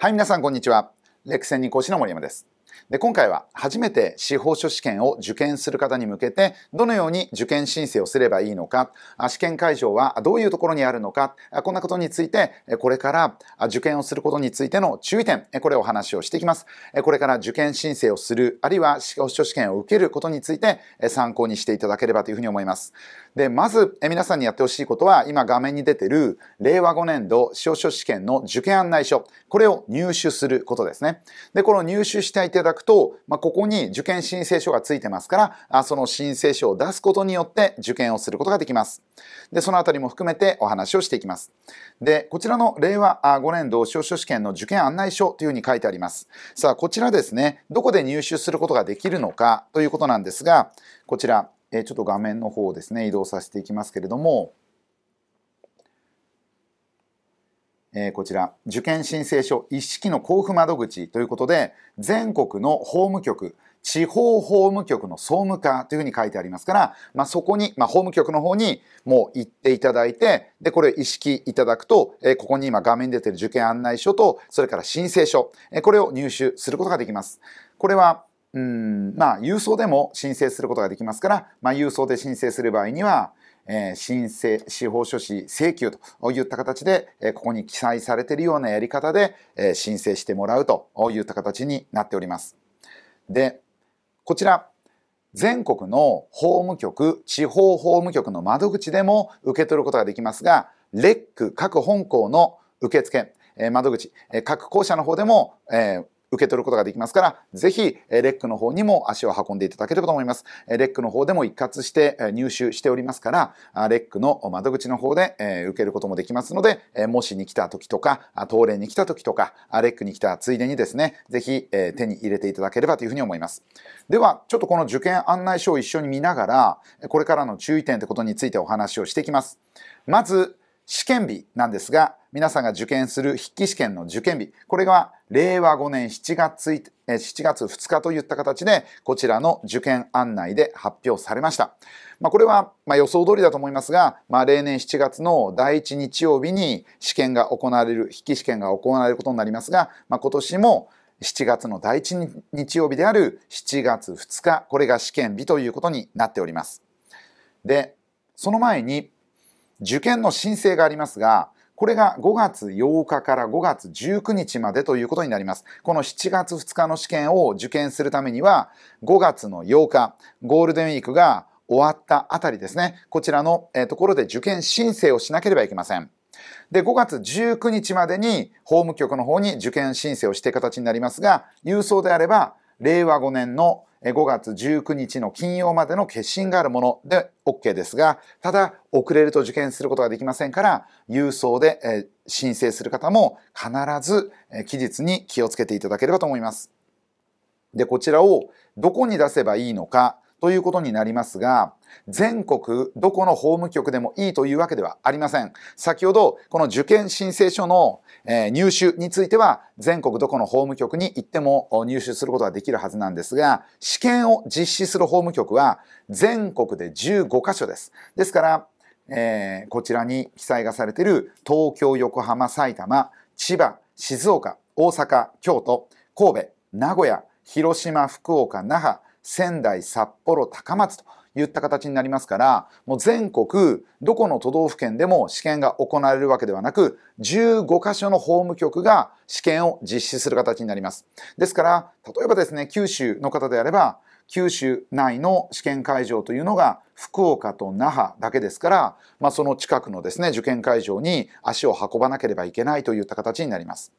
はい、皆さん、こんにちは。レクセンに講師の森山です。で、今回は初めて司法書試験を受験する方に向けて、どのように受験申請をすればいいのか、試験会場はどういうところにあるのか、こんなことについて、これから受験をすることについての注意点、これをお話をしていきます。これから受験申請をする、あるいは司法書試験を受けることについて、参考にしていただければというふうに思います。で、まず、皆さんにやってほしいことは、今画面に出てる、令和5年度司法書試験の受験案内書、これを入手することですね。で、この入手したいただくと、まあ、ここに受験申請書がついてますから、その申請書を出すことによって受験をすることができます。で、そのあたりも含めてお話をしていきます。で、こちらの令和5年度司法書試験の受験案内書というふうに書いてあります。さあ、こちらですね、どこで入手することができるのかということなんですが、こちら、えちょっと画面の方をですね、移動させていきますけれども、えー、こちら、受験申請書一式の交付窓口ということで、全国の法務局、地方法務局の総務課というふうに書いてありますから、まあ、そこに、まあ、法務局の方にもう行っていただいて、で、これ意識いただくと、えー、ここに今画面出てる受験案内書と、それから申請書、えー、これを入手することができます。これは、うん、まあ、郵送でも申請することができますから、まあ、郵送で申請する場合には、えー、申請、司法書士請求といった形で、えー、ここに記載されているようなやり方で、えー、申請してもらうといった形になっております。で、こちら、全国の法務局、地方法務局の窓口でも受け取ることができますが、レック各本校の受付、え窓口、え各校舎の方でも、え受け取ることができますから、ぜひ、レックの方にも足を運んでいただければと思います。レックの方でも一括して入手しておりますから、レックの窓口の方で受けることもできますので、もしに来た時とか、東連に来た時とか、レックに来たついでにですね、ぜひ手に入れていただければというふうに思います。では、ちょっとこの受験案内書を一緒に見ながら、これからの注意点ということについてお話をしていきます。まず、試験日なんですが、皆さんが受験する筆記試験の受験日。これが令和5年7月 ,7 月2日といった形で、こちらの受験案内で発表されました。まあ、これはま予想通りだと思いますが、まあ、例年7月の第1日曜日に試験が行われる、筆記試験が行われることになりますが、まあ、今年も7月の第1日曜日である7月2日、これが試験日ということになっております。で、その前に受験の申請がありますが、これが5月8日から5月19日までということになります。この7月2日の試験を受験するためには、5月の8日、ゴールデンウィークが終わったあたりですね、こちらのところで受験申請をしなければいけません。で、5月19日までに法務局の方に受験申請をしていく形になりますが、郵送であれば、令和5年の5月19日の金曜までの決心があるもので OK ですが、ただ遅れると受験することができませんから、郵送で申請する方も必ず期日に気をつけていただければと思います。で、こちらをどこに出せばいいのか、ということになりますが、全国どこの法務局でもいいというわけではありません。先ほど、この受験申請書の、え入手については、全国どこの法務局に行っても入手することができるはずなんですが、試験を実施する法務局は、全国で15箇所です。ですから、えー、こちらに記載がされている東京、横浜、埼玉、千葉、静岡、大阪、京都、神戸、名古屋、広島、福岡、那覇、仙台、札幌、高松といった形になりますから、もう全国、どこの都道府県でも試験が行われるわけではなく、15箇所の法務局が試験を実施する形になります。ですから、例えばですね、九州の方であれば、九州内の試験会場というのが福岡と那覇だけですから、まあ、その近くのですね、受験会場に足を運ばなければいけないといった形になります。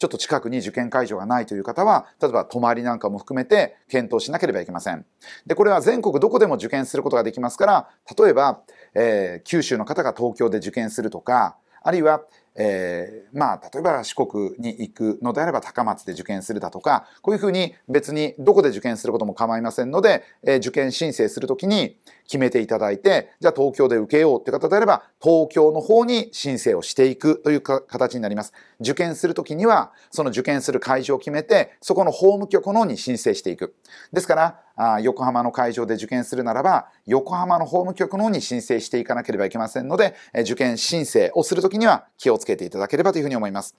ちょっと近くに受験会場がないという方は、例えば泊まりなんかも含めて検討しなければいけません。で、これは全国どこでも受験することができますから、例えば、えー、九州の方が東京で受験するとか、あるいは、えー、まあ、例えば四国に行くのであれば高松で受験するだとか、こういうふうに別にどこで受験することも構いませんので、えー、受験申請するときに、決めていただいて、じゃあ東京で受けようって方であれば、東京の方に申請をしていくという形になります。受験するときには、その受験する会場を決めて、そこの法務局の方に申請していく。ですから、あ横浜の会場で受験するならば、横浜の法務局の方に申請していかなければいけませんので、受験申請をするときには気をつけていただければというふうに思います。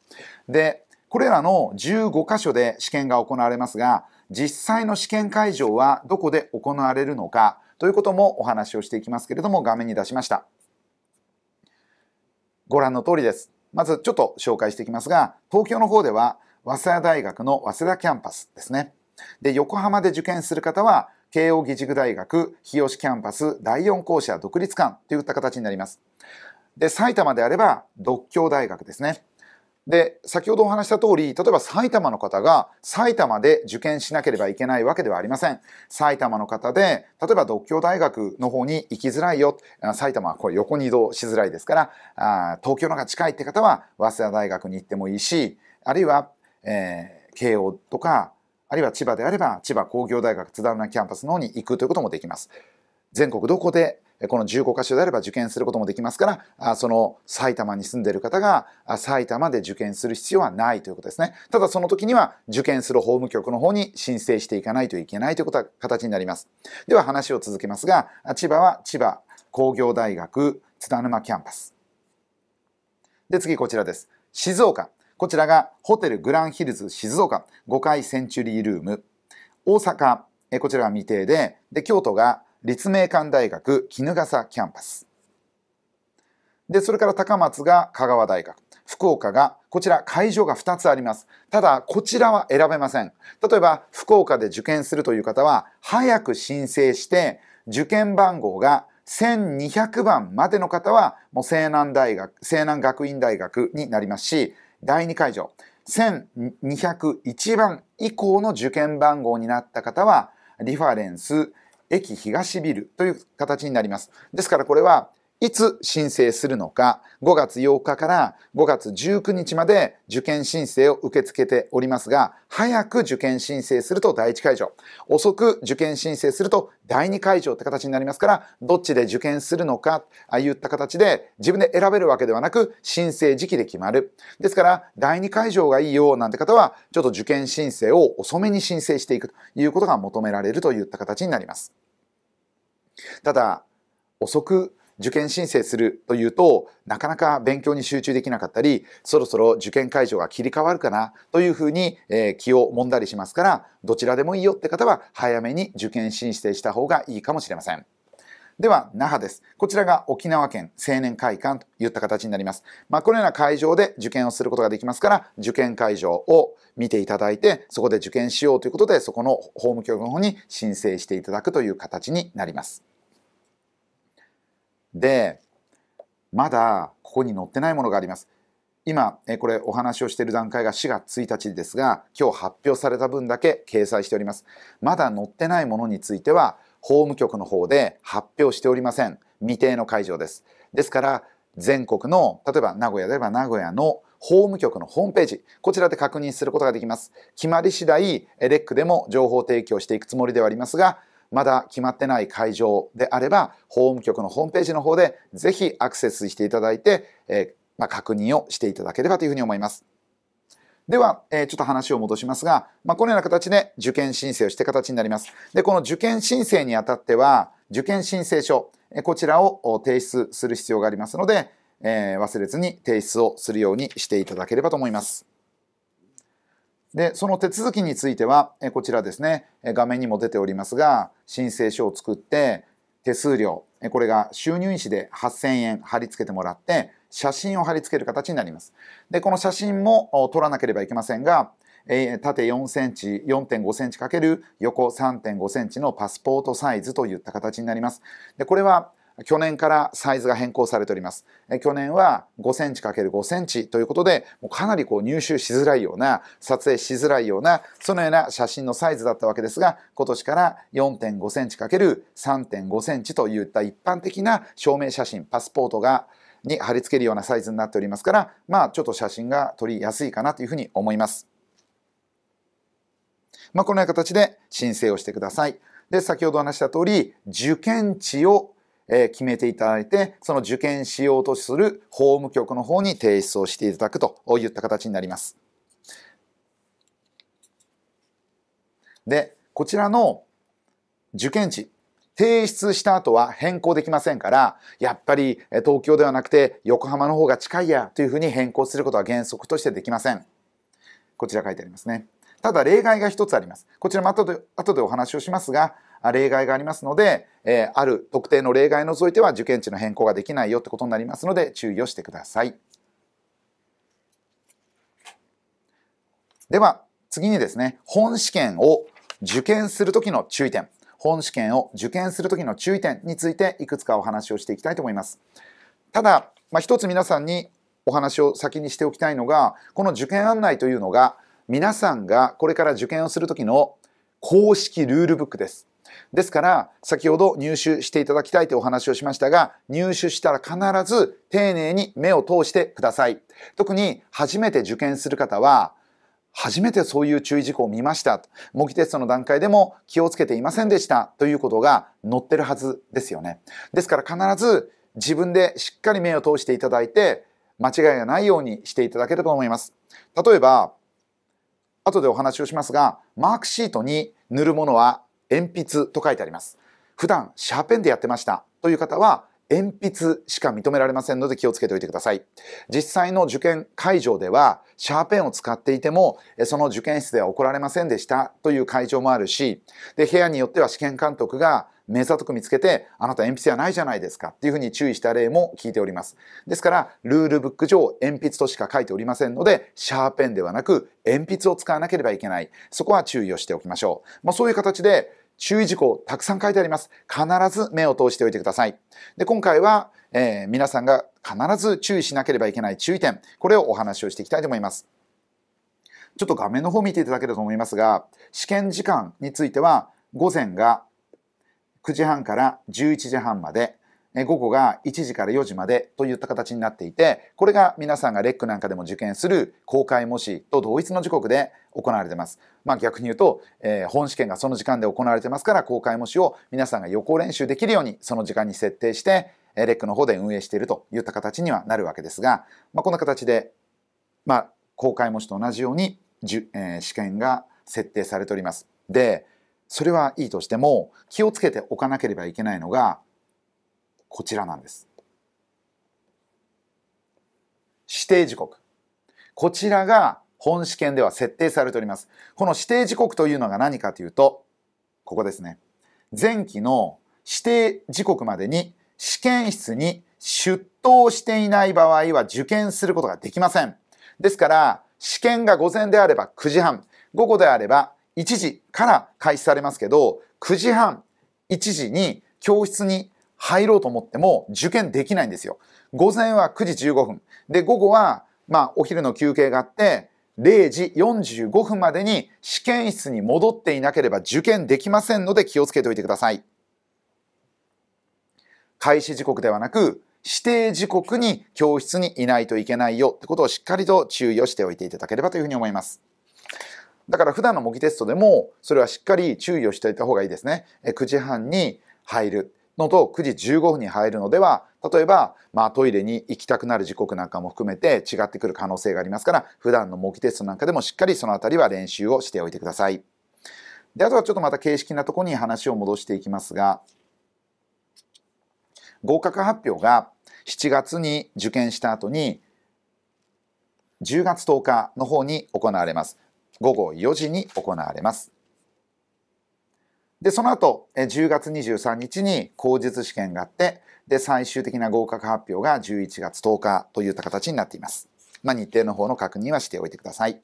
で、これらの15箇所で試験が行われますが、実際の試験会場はどこで行われるのか、ということもお話をしていきますけれども、画面に出しました。ご覧の通りです。まずちょっと紹介していきますが、東京の方では、早稲田大学の早稲田キャンパスですね。で、横浜で受験する方は、慶應義塾大学日吉キャンパス第4校舎独立館といった形になります。で、埼玉であれば、独協大学ですね。で、先ほどお話した通り、例えば埼玉の方が埼玉で受験しなければいけないわけではありません。埼玉の方で、例えば独協大学の方に行きづらいよ。埼玉はこれ横に移動しづらいですから、あ東京の方が近いって方は、早稲田大学に行ってもいいし、あるいは、えー、慶応とか、あるいは千葉であれば、千葉工業大学津田浦キャンパスの方に行くということもできます。全国どこでこの15箇所であれば受験することもできますから、その埼玉に住んでいる方が埼玉で受験する必要はないということですね。ただその時には受験する法務局の方に申請していかないといけないということは形になります。では話を続けますが、千葉は千葉工業大学津田沼キャンパス。で、次こちらです。静岡。こちらがホテルグランヒルズ静岡5階センチュリールーム。大阪、こちらは未定で、で、京都が立命館大学衣笠キャンパス。で、それから高松が香川大学。福岡が、こちら会場が2つあります。ただ、こちらは選べません。例えば、福岡で受験するという方は、早く申請して、受験番号が1200番までの方は、もう西南大学、西南学院大学になりますし、第2会場、1201番以降の受験番号になった方は、リファレンス駅東ビルという形になります。ですからこれはいつ申請するのか、5月8日から5月19日まで受験申請を受け付けておりますが、早く受験申請すると第1会場、遅く受験申請すると第2会場って形になりますから、どっちで受験するのか、ああいった形で自分で選べるわけではなく、申請時期で決まる。ですから、第2会場がいいよなんて方は、ちょっと受験申請を遅めに申請していくということが求められるといった形になります。ただ、遅く受験申請するというと、なかなか勉強に集中できなかったり、そろそろ受験会場が切り替わるかなというふうに、え気を揉んだりしますから、どちらでもいいよって方は早めに受験申請した方がいいかもしれません。では、那覇です。こちらが沖縄県青年会館といった形になります。まあ、このような会場で受験をすることができますから、受験会場を見ていただいて、そこで受験しようということで、そこの法務局の方に申請していただくという形になります。でまだここに載ってないものがあります。今、えこれお話をしている段階が4月1日ですが、今日発表された分だけ掲載しております。まだ載ってないものについては、法務局の方で発表しておりません。未定の会場です。ですから、全国の、例えば名古屋であれば名古屋の法務局のホームページ、こちらで確認することができます。決まり次第、レックでも情報提供していくつもりではありますが、まだ決まってない会場であれば、法務局のホームページの方でぜひアクセスしていただいて、えまあ、確認をしていただければというふうに思います。では、えちょっと話を戻しますが、まあ、このような形で受験申請をして形になります。で、この受験申請にあたっては、受験申請書、こちらを提出する必要がありますので、え忘れずに提出をするようにしていただければと思います。で、その手続きについては、こちらですね、画面にも出ておりますが、申請書を作って、手数料、これが収入印紙で8000円貼り付けてもらって、写真を貼り付ける形になります。で、この写真も撮らなければいけませんが、え縦4センチ、4.5センチ×横3.5センチのパスポートサイズといった形になります。で、これは去年からサイズが変更されております。去年は5センチ ×5 センチということで、もうかなりこう入手しづらいような、撮影しづらいような、そのような写真のサイズだったわけですが、今年から4.5センチ ×3.5 センチといった一般的な証明写真、パスポートがに貼り付けるようなサイズになっておりますから、まあちょっと写真が撮りやすいかなというふうに思います。まあこのような形で申請をしてください。で、先ほど話した通り、受験地をえ決めていただいて、その受験しようとする法務局の方に提出をしていただくといった形になります。で、こちらの受験地、提出した後は変更できませんから、やっぱり東京ではなくて横浜の方が近いやというふうに変更することは原則としてできません。こちら書いてありますね。ただ例外が一つあります。こちらも後で後でお話をしますが、例外がありますので、えー、ある特定の例外除いては受験地の変更ができないよってことになりますので注意をしてください。では次にですね、本試験を受験する時の注意点、本試験を受験する時の注意点についていくつかお話をしていきたいと思います。ただ、まあ、一つ皆さんにお話を先にしておきたいのが、この受験案内というのが皆さんがこれから受験をする時の公式ルールブックです。ですから、先ほど入手していただきたいというお話をしましたが、入手したら必ず丁寧に目を通してください。特に初めて受験する方は、初めてそういう注意事項を見ました。模擬テストの段階でも気をつけていませんでしたということが載ってるはずですよね。ですから必ず自分でしっかり目を通していただいて、間違いがないようにしていただければと思います。例えば、後でお話をしますが、マークシートに塗るものは鉛筆と書いてあります。普段シャーペンでやってましたという方は鉛筆しか認められませんので気をつけておいてください。実際の受験会場ではシャーペンを使っていてもその受験室では怒られませんでしたという会場もあるしで部屋によっては試験監督が目ざとく見つけてあなた鉛筆じないじゃないですかっていうふうに注意した例も聞いております。ですからルールブック上鉛筆としか書いておりませんのでシャーペンではなく鉛筆を使わなければいけないそこは注意をしておきましょう。まあ、そういう形で注意事項たくさん書いてあります。必ず目を通しておいてください。で、今回は、えー、皆さんが必ず注意しなければいけない注意点、これをお話をしていきたいと思います。ちょっと画面の方見ていただけると思いますが、試験時間については、午前が9時半から11時半まで、午後が1時から4時までといった形になっていて、これが皆さんがレックなんかでも受験する公開模試と同一の時刻で行われてます。まあ逆に言うと、えー、本試験がその時間で行われてますから、公開模試を皆さんが予行練習できるようにその時間に設定して、レックの方で運営しているといった形にはなるわけですが、まあ、こんな形で、まあ、公開模試と同じように、えー、試験が設定されております。で、それはいいとしても、気をつけておかなければいけないのが、こちらなんです指定時刻こちらが本試験では設定されておりますこの指定時刻というのが何かというとここですね前期の指定時刻までに試験室に出頭していない場合は受験することができませんですから試験が午前であれば9時半午後であれば1時から開始されますけど9時半1時に教室に入ろうと思っても受験できないんですよ。午前は9時15分。で、午後は、まあ、お昼の休憩があって、0時45分までに試験室に戻っていなければ受験できませんので気をつけておいてください。開始時刻ではなく、指定時刻に教室にいないといけないよってことをしっかりと注意をしておいていただければというふうに思います。だから普段の模擬テストでもそれはしっかり注意をしておいた方がいいですね。9時半に入る。のと9時15分に入るのでは例えば、まあ、トイレに行きたくなる時刻なんかも含めて違ってくる可能性がありますから普段の模擬テストなんかでもしっかりそのあたりは練習をしておいてください。であとはちょっとまた形式なところに話を戻していきますが合格発表が7月に受験した後に10月10日の方に行われます。午後4時に行われます。で、その後、10月23日に口述試験があって、で、最終的な合格発表が11月10日といった形になっています。まあ、日程の方の確認はしておいてください。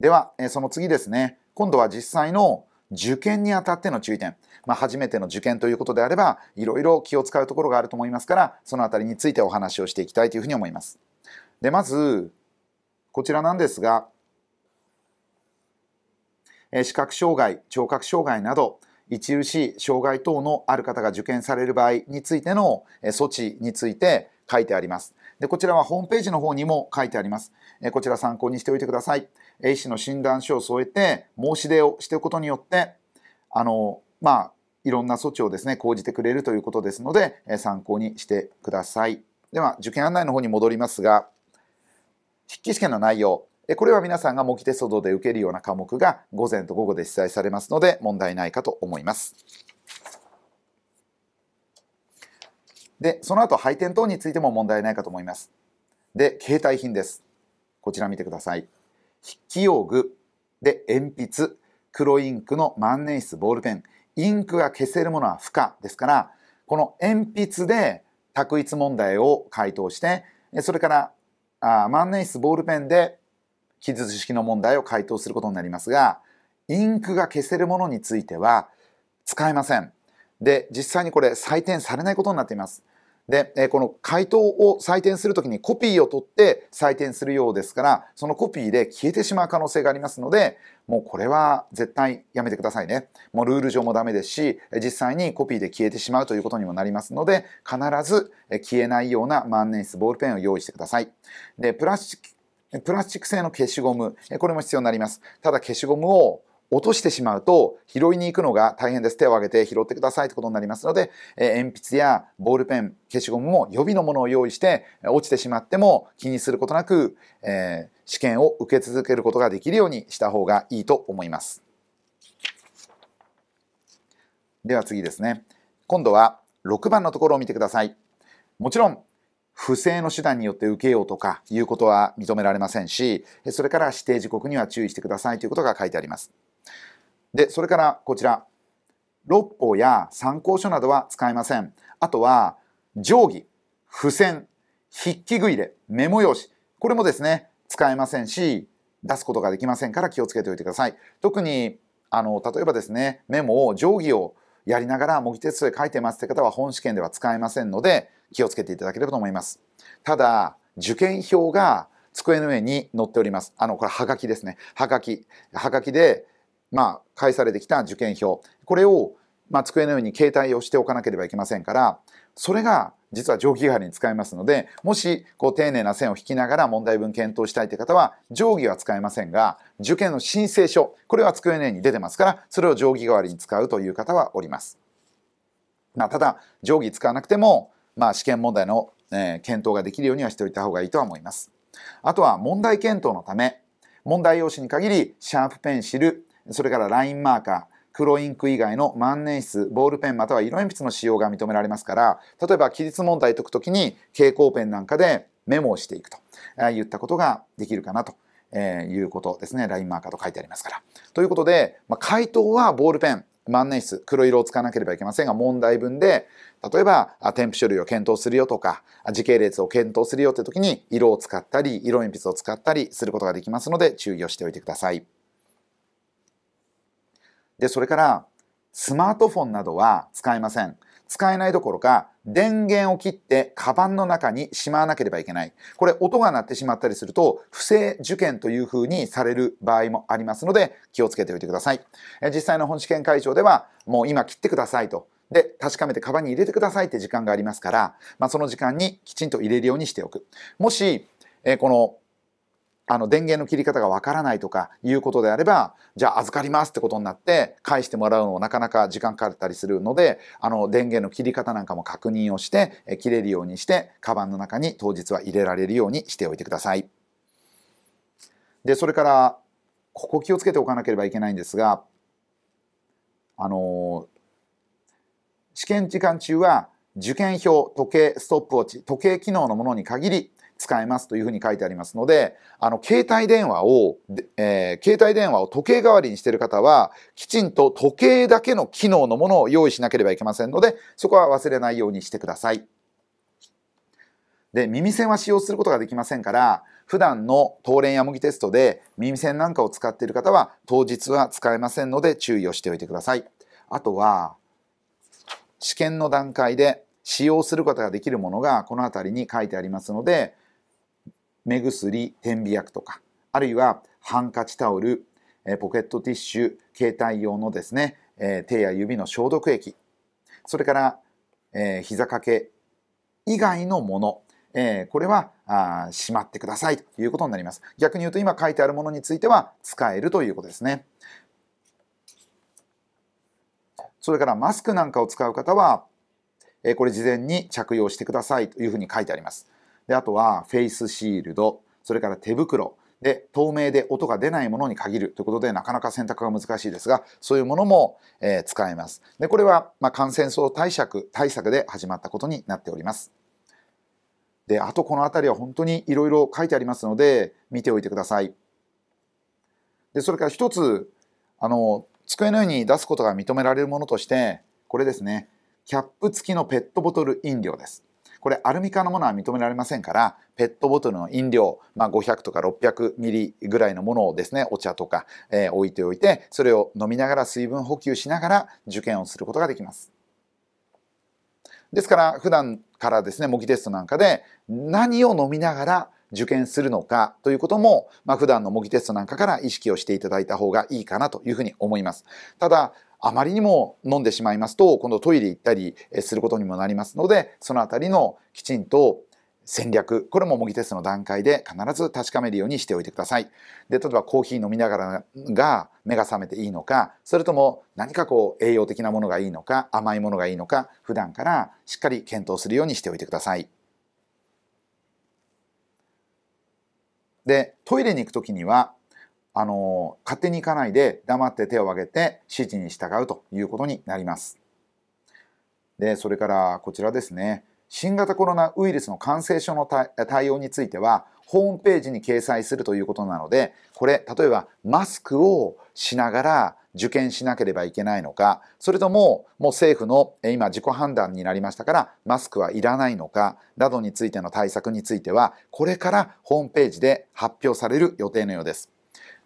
では、その次ですね。今度は実際の受験にあたっての注意点。まあ、初めての受験ということであれば、いろいろ気を使うところがあると思いますから、そのあたりについてお話をしていきたいというふうに思います。で、まず、こちらなんですが、視覚障害、聴覚障害など、著しい障害等のある方が受験される場合についての措置について書いてあります。で、こちらはホームページの方にも書いてあります。こちら参考にしておいてください。医師の診断書を添えて申し出をしておくことによって、あの、まあ、いろんな措置をですね、講じてくれるということですので、参考にしてください。では、受験案内の方に戻りますが、筆記試験の内容。これは皆さんが模擬テストで受けるような科目が午前と午後で出題されますので問題ないかと思います。で、その後配点等についても問題ないかと思います。で、携帯品です。こちら見てください。筆記用具で鉛筆、黒インクの万年筆、ボールペン、インクが消せるものは不可ですから、この鉛筆で択一問題を回答して、それからあ万年筆、ボールペンで記述式の問題を回答することになりますが、インクが消せるものについては使えません。で、実際にこれ採点されないことになっています。で、この回答を採点するときにコピーを取って採点するようですから、そのコピーで消えてしまう可能性がありますので、もうこれは絶対やめてくださいね。もうルール上もダメですし、実際にコピーで消えてしまうということにもなりますので、必ず消えないような万年筆ボールペンを用意してください。で、プラスチックプラスチック製の消しゴム、これも必要になります。ただ消しゴムを落としてしまうと拾いに行くのが大変です。手を挙げて拾ってくださいということになりますので、え鉛筆やボールペン、消しゴムも予備のものを用意して落ちてしまっても気にすることなく、えー、試験を受け続けることができるようにした方がいいと思います。では次ですね。今度は6番のところを見てください。もちろん不正の手段によって受けようとかいうことは認められませんし、それから指定時刻には注意してくださいということが書いてあります。で、それからこちら、六法や参考書などは使えません。あとは、定規、付箋、筆記具入れ、メモ用紙、これもですね、使えませんし、出すことができませんから気をつけておいてください。特に、あの、例えばですね、メモを定規をやりながら模擬テストで書いてますって方は本試験では使えませんので気をつけていただければと思います。ただ、受験票が机の上に載っております。あの、これ、はがきですね。はがき。はがきで、まあ、返されてきた受験票。これを、まあ、机の上に携帯をしておかなければいけませんから、それが実は定規代わりに使えますので、もし、こう、丁寧な線を引きながら問題文検討したいという方は、定規は使えませんが、受験の申請書、これは机の上に出てますから、それを定規代わりに使うという方はおります。まあ、ただ、定規使わなくても、まあ、試験問題の、えー、検討ができるようにはしておいた方がいいとは思います。あとは、問題検討のため、問題用紙に限り、シャープペンシル、それからラインマーカー、黒インク以外の万年筆、ボールペンまたは色鉛筆の使用が認められますから、例えば記述問題解くときに蛍光ペンなんかでメモをしていくといったことができるかなと。えいうことですね。ラインマーカーと書いてありますから。ということで、まあ、回答はボールペン、万年筆、黒色を使わなければいけませんが、問題文で、例えば、添付書類を検討するよとか、時系列を検討するよって時に、色を使ったり、色鉛筆を使ったりすることができますので、注意をしておいてください。で、それから、スマートフォンなどは使えません。使えないどころか、電源を切って、カバンの中にしまわなければいけない。これ、音が鳴ってしまったりすると、不正受験というふうにされる場合もありますので、気をつけておいてください。え実際の本試験会場では、もう今切ってくださいと。で、確かめてカバンに入れてくださいって時間がありますから、まあ、その時間にきちんと入れるようにしておく。もし、えこのあの電源の切り方がわからないとかいうことであればじゃあ預かりますってことになって返してもらうのもなかなか時間かかったりするのであの電源の切り方なんかも確認をして切れるようにしてカバンの中に当日は入れられるようにしておいてください。でそれからここ気をつけておかなければいけないんですがあの試験時間中は受験票時計ストップウォッチ時計機能のものに限り使えますというふうに書いてありますので、あの、携帯電話を、えー、携帯電話を時計代わりにしている方は、きちんと時計だけの機能のものを用意しなければいけませんので、そこは忘れないようにしてください。で、耳栓は使用することができませんから、普段の東連や模擬テストで耳栓なんかを使っている方は当日は使えませんので注意をしておいてください。あとは、試験の段階で使用することができるものがこの辺りに書いてありますので、目薬、点鼻薬とか、あるいはハンカチタオル、えポケットティッシュ、携帯用のですね、え手や指の消毒液、それから、え膝掛け以外のもの、えこれはあしまってくださいということになります。逆に言うと今書いてあるものについては使えるということですね。それからマスクなんかを使う方は、えこれ事前に着用してくださいというふうに書いてあります。で、あとはフェイスシールド、それから手袋、で、透明で音が出ないものに限るということで、なかなか選択が難しいですが、そういうものも、えー、使えます。で、これは、まあ、感染症対策、対策で始まったことになっております。で、あとこの辺りは本当にいろいろ書いてありますので、見ておいてください。で、それから一つ、あの、机のように出すことが認められるものとして、これですね、キャップ付きのペットボトル飲料です。これアルミ化のものは認められませんから、ペットボトルの飲料、まあ、500とか600ミリぐらいのものをですね、お茶とか、えー、置いておいて、それを飲みながら水分補給しながら受験をすることができます。ですから普段からですね模擬テストなんかで何を飲みながら受験するのかということも、まあ、普段の模擬テストなんかから意識をしていただいた方がいいかなというふうに思います。ただあまりにも飲んでしまいますと今度トイレ行ったりすることにもなりますのでそのあたりのきちんと戦略これも模擬テストの段階で必ず確かめるようにしておいてくださいで例えばコーヒー飲みながらが目が覚めていいのかそれとも何かこう栄養的なものがいいのか甘いものがいいのか普段からしっかり検討するようにしておいてくださいでトイレに行くきにはあの、勝手に行かないで黙って手を挙げて指示に従うということになります。で、それからこちらですね。新型コロナウイルスの感染症の対応については、ホームページに掲載するということなので、これ、例えばマスクをしながら受験しなければいけないのか、それとも、もう政府の今自己判断になりましたから、マスクはいらないのか、などについての対策については、これからホームページで発表される予定のようです。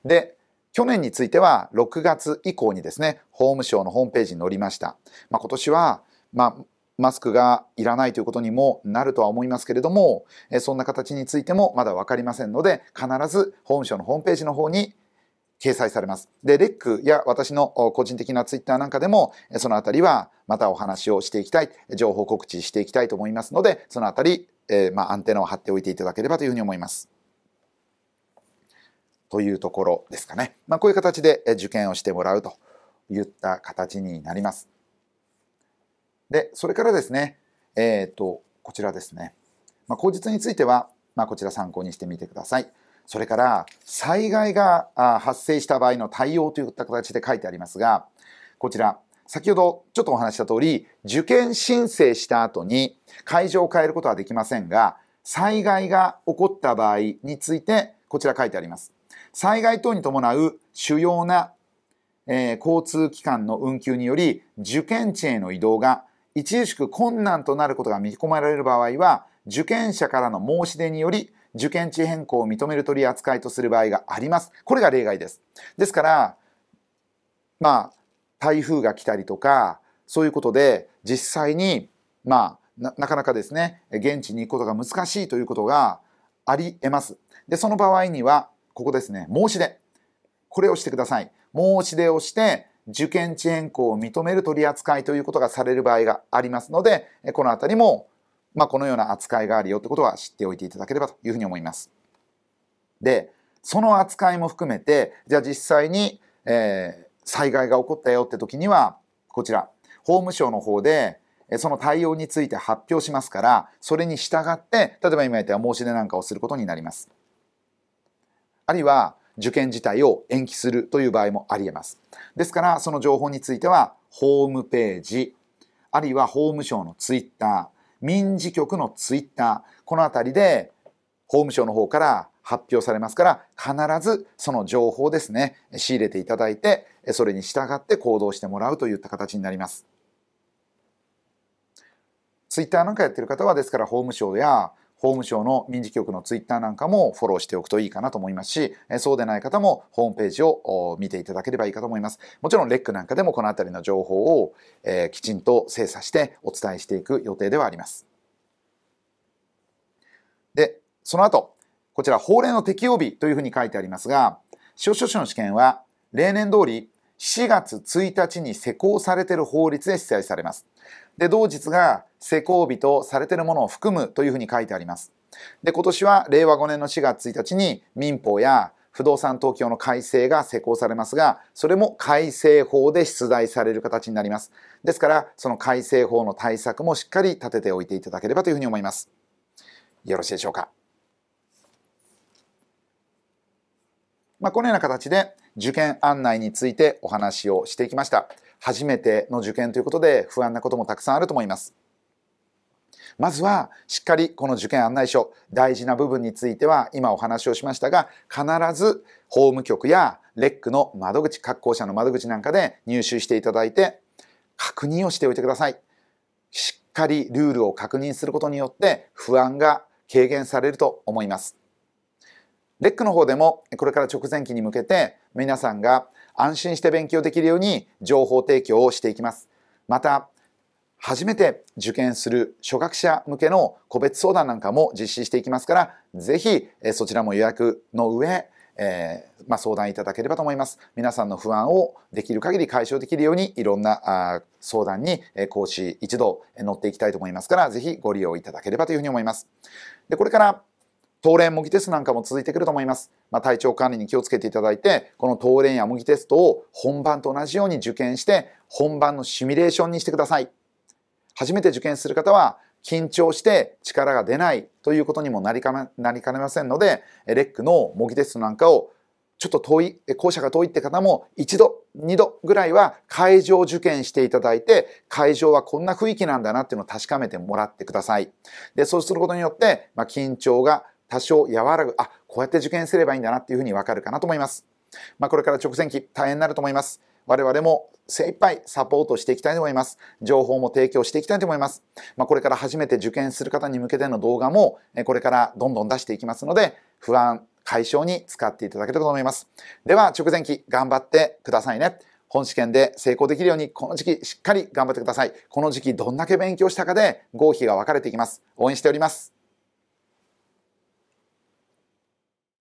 で、去年については6月以降にですね、法務省のホームページに載りました。まあ、今年は、まあ、マスクがいらないということにもなるとは思いますけれども、そんな形についてもまだ分かりませんので、必ず法務省のホームページの方に掲載されます。で、レックや私の個人的なツイッターなんかでも、そのあたりはまたお話をしていきたい、情報告知していきたいと思いますので、そのあたり、えー、まあ、アンテナを張っておいていただければというふうに思います。というところですかね。まあ、こういう形で受験をしてもらうといった形になります。で、それからですね、えっ、ー、と、こちらですね。まあ、口実については、まあ、こちら参考にしてみてください。それから、災害が発生した場合の対応といった形で書いてありますが、こちら、先ほどちょっとお話した通り、受験申請した後に会場を変えることはできませんが、災害が起こった場合について、こちら書いてあります。災害等に伴う主要な、えー、交通機関の運休により受験地への移動が著しく困難となることが見込まれる場合は受験者からの申し出により受験地変更を認める取り扱いとする場合があります。これが例外です。ですから、まあ、台風が来たりとか、そういうことで実際に、まあ、ななかなかですね、現地に行くことが難しいということがあり得ます。で、その場合には、ここですね、申し出。これをしてください。申し出をして、受験地変更を認める取り扱いということがされる場合がありますので、このあたりも、まあ、このような扱いがあるよってことは知っておいていただければというふうに思います。で、その扱いも含めて、じゃあ実際に、えー、災害が起こったよって時には、こちら、法務省の方で、その対応について発表しますから、それに従って、例えば今言ったら申し出なんかをすることになります。あるいは受験自体を延期するという場合もあり得ます。ですから、その情報については、ホームページ、あるいは法務省のツイッター、民事局のツイッター、この辺りで法務省の方から発表されますから、必ずその情報ですね、仕入れていただいて、それに従って行動してもらうといった形になります。ツイッターなんかやってる方は、ですから法務省や法務省の民事局のツイッターなんかもフォローしておくといいかなと思いますし、そうでない方もホームページを見ていただければいいかと思います。もちろんレックなんかでもこのあたりの情報を、えー、きちんと精査してお伝えしていく予定ではあります。で、その後、こちら法令の適用日というふうに書いてありますが、司法書士の試験は例年通り4月1日に施行されている法律で出題されます。で、同日が施行日とされているものを含むというふうに書いてあります。で、今年は令和5年の4月1日に民法や不動産登記法の改正が施行されますが、それも改正法で出題される形になります。ですから、その改正法の対策もしっかり立てておいていただければというふうに思います。よろしいでしょうか。まあ、このような形で受験案内についてお話をしていきました。初めての受験ということで不安なこともたくさんあると思います。まずはしっかりこの受験案内書、大事な部分については今お話をしましたが、必ず法務局やレックの窓口、各校舎の窓口なんかで入手していただいて、確認をしておいてください。しっかりルールを確認することによって不安が軽減されると思います。レックの方でもこれから直前期に向けて皆さんが安心して勉強できるように情報提供をしていきます。また初めて受験する初学者向けの個別相談なんかも実施していきますから、ぜひそちらも予約の上、えー、まあ、相談いただければと思います。皆さんの不安をできる限り解消できるように、いろんな相談に講師一度乗っていきたいと思いますから、ぜひご利用いただければというふうに思います。で、これから冬連模擬テストなんかも続いてくると思います。まあ、体調管理に気をつけていただいて、この当連や模擬テストを本番と同じように受験して、本番のシミュレーションにしてください。初めて受験する方は緊張して力が出ないということにもなりかねませんので、レックの模擬テストなんかをちょっと遠い、校舎が遠いって方も一度、二度ぐらいは会場受験していただいて、会場はこんな雰囲気なんだなっていうのを確かめてもらってください。で、そうすることによって、まあ、緊張が多少和らぐ、あ、こうやって受験すればいいんだなっていうふうにわかるかなと思います。まあ、これから直前期大変になると思います。我々も精一杯サポートしていきたいと思います。情報も提供していきたいと思います。まあ、これから初めて受験する方に向けての動画もこれからどんどん出していきますので、不安解消に使っていただければと思います。では、直前期頑張ってくださいね。本試験で成功できるようにこの時期しっかり頑張ってください。この時期どんだけ勉強したかで合否が分かれていきます。応援しております。